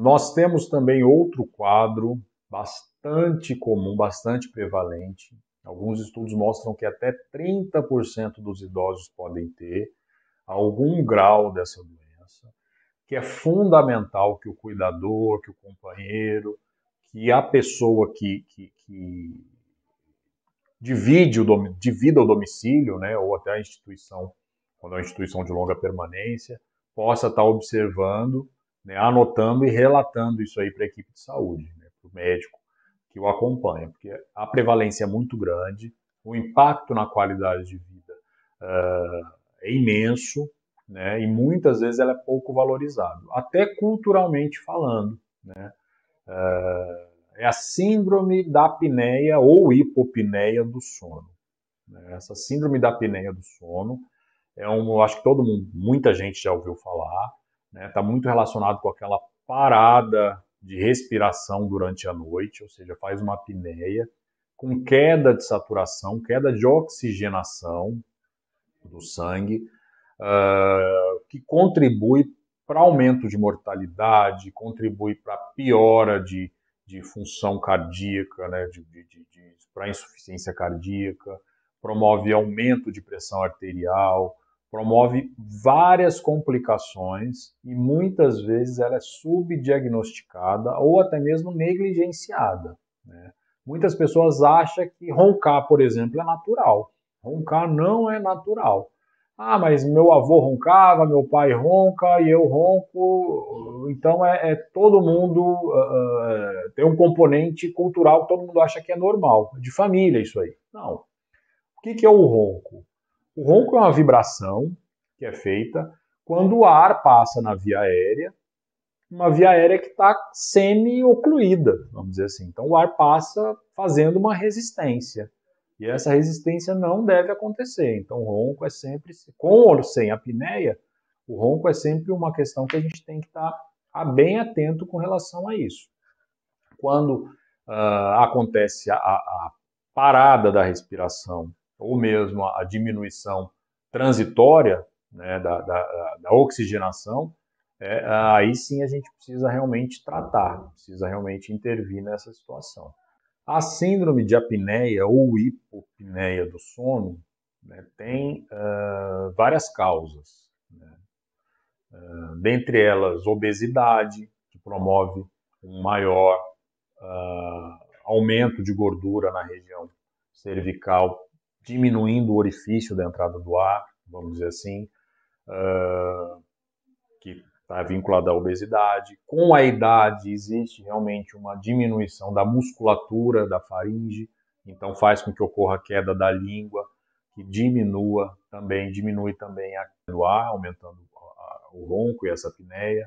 Nós temos também outro quadro bastante comum, bastante prevalente. Alguns estudos mostram que até 30% dos idosos podem ter algum grau dessa doença, que é fundamental que o cuidador, que o companheiro, que a pessoa que, que, que divide o, divida o domicílio, né, ou até a instituição, quando é uma instituição de longa permanência, possa estar observando né, anotando e relatando isso aí para a equipe de saúde, né, para o médico que o acompanha, porque a prevalência é muito grande, o impacto na qualidade de vida uh, é imenso, né, e muitas vezes ela é pouco valorizada, até culturalmente falando. Né, uh, é a síndrome da apneia ou hipopneia do sono. Né, essa síndrome da apneia do sono é um, acho que todo mundo, muita gente já ouviu falar, Está né? Tá muito relacionado com aquela parada de respiração durante a noite, ou seja, faz uma apneia, com queda de saturação, queda de oxigenação do sangue, uh, que contribui para aumento de mortalidade, contribui para piora de, de função cardíaca, né, de, de, de para insuficiência cardíaca, promove aumento de pressão arterial, promove várias complicações e muitas vezes ela é subdiagnosticada ou até mesmo negligenciada. Né? Muitas pessoas acham que roncar, por exemplo, é natural. Roncar não é natural. Ah, mas meu avô roncava, meu pai ronca e eu ronco. Então é, é todo mundo uh, tem um componente cultural que todo mundo acha que é normal, de família isso aí. Não. O que, que é o ronco? O ronco é uma vibração que é feita quando o ar passa na via aérea, uma via aérea que está semi-ocluída, vamos dizer assim. Então o ar passa fazendo uma resistência. E essa resistência não deve acontecer. Então o ronco é sempre, com ou sem apneia, o ronco é sempre uma questão que a gente tem que estar tá, tá bem atento com relação a isso. Quando uh, acontece a, a parada da respiração ou mesmo a diminuição transitória né, da, da, da, oxigenação, é, aí sim a gente precisa realmente tratar, precisa realmente intervir nessa situação. A síndrome de apneia ou hipopneia do sono né, tem uh, várias causas, né? uh, dentre elas obesidade, que promove um maior uh, aumento de gordura na região cervical diminuindo o orifício da entrada do ar, vamos dizer assim, uh, que está vinculada à obesidade. Com a idade, existe realmente uma diminuição da musculatura da faringe, então faz com que ocorra a queda da língua, que diminua também, diminui também a do ar, aumentando o ronco e essa apneia.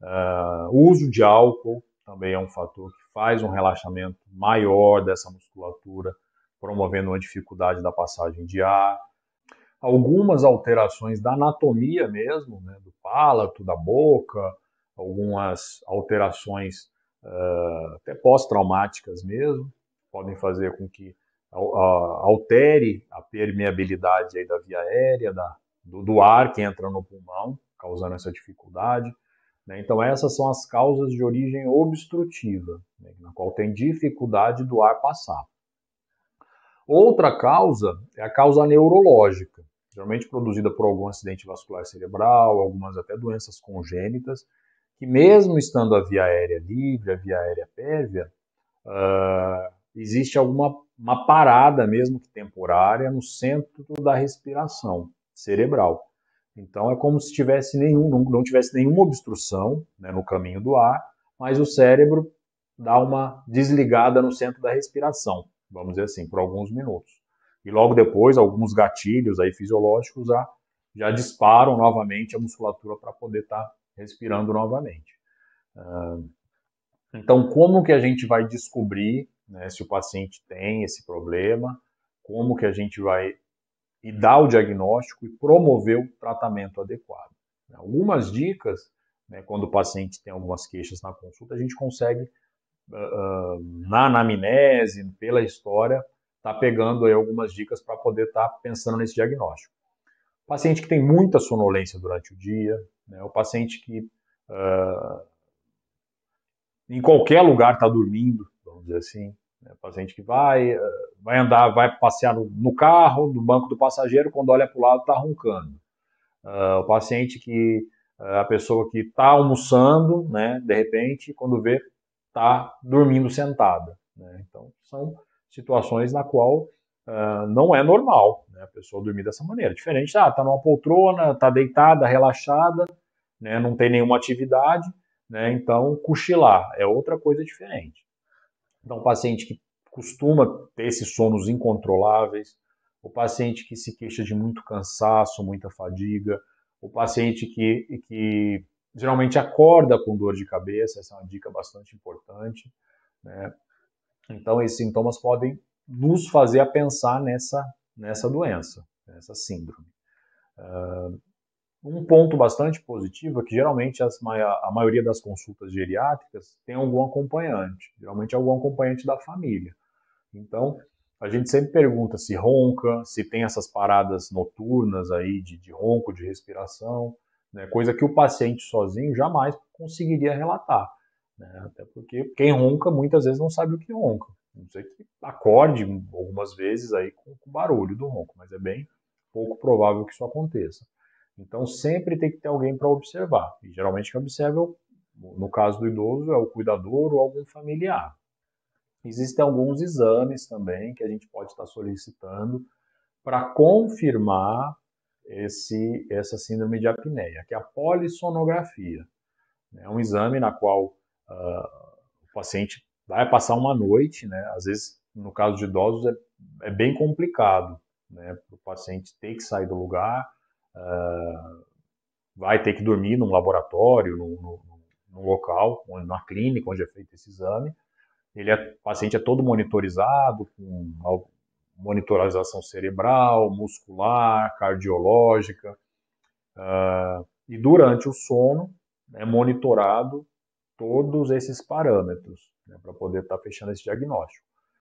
Uh, ah, o uso de álcool também é um fator que faz um relaxamento maior dessa musculatura, promovendo uma dificuldade da passagem de ar, algumas alterações da anatomia mesmo, né, do palato, da boca, algumas alterações uh, até pós-traumáticas mesmo, podem fazer com que uh, altere a permeabilidade aí da via aérea, da, do, do, ar que entra no pulmão, causando essa dificuldade. Né? Então, essas são as causas de origem obstrutiva, né, na qual tem dificuldade do ar passar. Outra causa é a causa neurológica, geralmente produzida por algum acidente vascular cerebral, algumas até doenças congênitas, que mesmo estando a via aérea livre, a via aérea pérvia, uh, existe alguma uma parada mesmo que temporária no centro da respiração cerebral. Então é como se tivesse nenhum, não, não tivesse nenhuma obstrução né, no caminho do ar, mas o cérebro dá uma desligada no centro da respiração vamos dizer assim, por alguns minutos. E logo depois, alguns gatilhos aí fisiológicos já, já disparam novamente a musculatura para poder estar tá respirando novamente. Então, como que a gente vai descobrir né, se o paciente tem esse problema? Como que a gente vai e dar o diagnóstico e promover o tratamento adequado? Algumas dicas, né, quando o paciente tem algumas queixas na consulta, a gente consegue ah, ah, na anamnese, pela história, está pegando aí algumas dicas para poder estar tá pensando nesse diagnóstico. O paciente que tem muita sonolência durante o dia, né, o paciente que uh, em qualquer lugar está dormindo, vamos dizer assim, né, o paciente que vai, uh, vai andar, vai passear no, no, carro, no banco do passageiro, quando olha para o lado está roncando. Uh, o paciente que a pessoa que está almoçando, né, de repente, quando vê, está dormindo sentada. Né? Então, são situações na qual uh, não é normal né, a pessoa dormir dessa maneira. Diferente, está ah, numa poltrona, está deitada, relaxada, né, não tem nenhuma atividade, né, então cochilar é outra coisa diferente. Então, paciente que costuma ter esses sonos incontroláveis, o paciente que se queixa de muito cansaço, muita fadiga, o paciente que, que geralmente acorda com dor de cabeça, essa é uma dica bastante importante. Né? Então, esses sintomas podem nos fazer a pensar nessa, nessa doença, nessa síndrome. Uh, um ponto bastante positivo é que geralmente as, a maioria das consultas geriátricas tem algum acompanhante, geralmente algum acompanhante da família. Então, a gente sempre pergunta se ronca, se tem essas paradas noturnas aí de, de ronco, de respiração né? coisa que o paciente sozinho jamais conseguiria relatar. Né? Até porque quem ronca muitas vezes não sabe o que ronca. Não sei que acorde algumas vezes aí com, com o barulho do ronco, mas é bem pouco provável que isso aconteça. Então sempre tem que ter alguém para observar. E geralmente quem observa, é no caso do idoso, é o cuidador ou algum familiar. Existem alguns exames também que a gente pode estar solicitando para confirmar esse, essa síndrome de apneia, que é a polissonografia. Né? É um exame na qual uh, o paciente vai passar uma noite, né? às vezes, no caso de idosos, é, é bem complicado né? para o paciente ter que sair do lugar, uh, vai ter que dormir num laboratório, num, num, num local, numa clínica onde é feito esse exame. Ele é, o paciente é todo monitorizado com monitorização cerebral, muscular, cardiológica. Uh, e durante o sono é monitorado todos esses parâmetros né, para poder estar tá fechando esse diagnóstico.